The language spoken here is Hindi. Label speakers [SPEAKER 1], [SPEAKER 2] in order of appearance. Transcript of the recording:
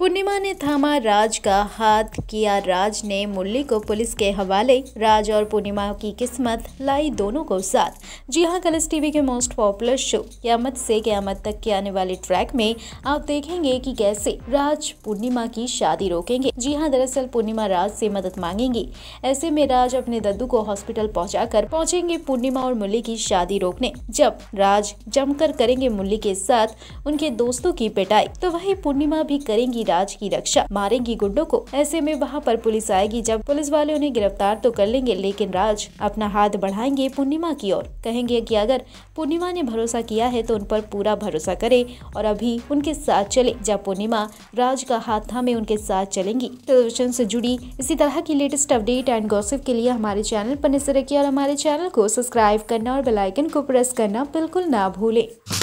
[SPEAKER 1] पूर्णिमा ने थामा राज का हाथ किया राज ने मुरली को पुलिस के हवाले राज और पूर्णिमा की किस्मत लाई दोनों को साथ जी हाँ कलर्स टीवी के most popular show Qayamat se क्यामत तक के आने वाले ट्रैक में आप देखेंगे कि कैसे राज पूर्णिमा की शादी रोकेंगे जी हाँ दरअसल पूर्णिमा राज से मदद मांगेंगी ऐसे में राज अपने दद्दू को हॉस्पिटल पहुँचा कर पूर्णिमा और मुरली की शादी रोकने जब राज जमकर करेंगे मुरली के साथ उनके दोस्तों की पिटाई तो वही पूर्णिमा भी करेंगी राज की रक्षा मारेंगी गुंडों को ऐसे में वहाँ पर पुलिस आएगी जब पुलिस वाले उन्हें गिरफ्तार तो कर लेंगे लेकिन राज अपना हाथ बढ़ाएंगे पूर्णिमा की ओर कहेंगे की अगर पूर्णिमा ने भरोसा किया है तो उन पर पूरा भरोसा करे और अभी उनके साथ चले जब पूर्णिमा राज का हाथ थामे उनके साथ चलेंगी टेलीविजन से जुड़ी इसी तरह की लेटेस्ट अपडेट एंड गॉसिप के लिए हमारे चैनल पर नजर रखिए और हमारे चैनल को सब्सक्राइब करना और बेलाइकन को प्रेस करना बिल्कुल ना भूलें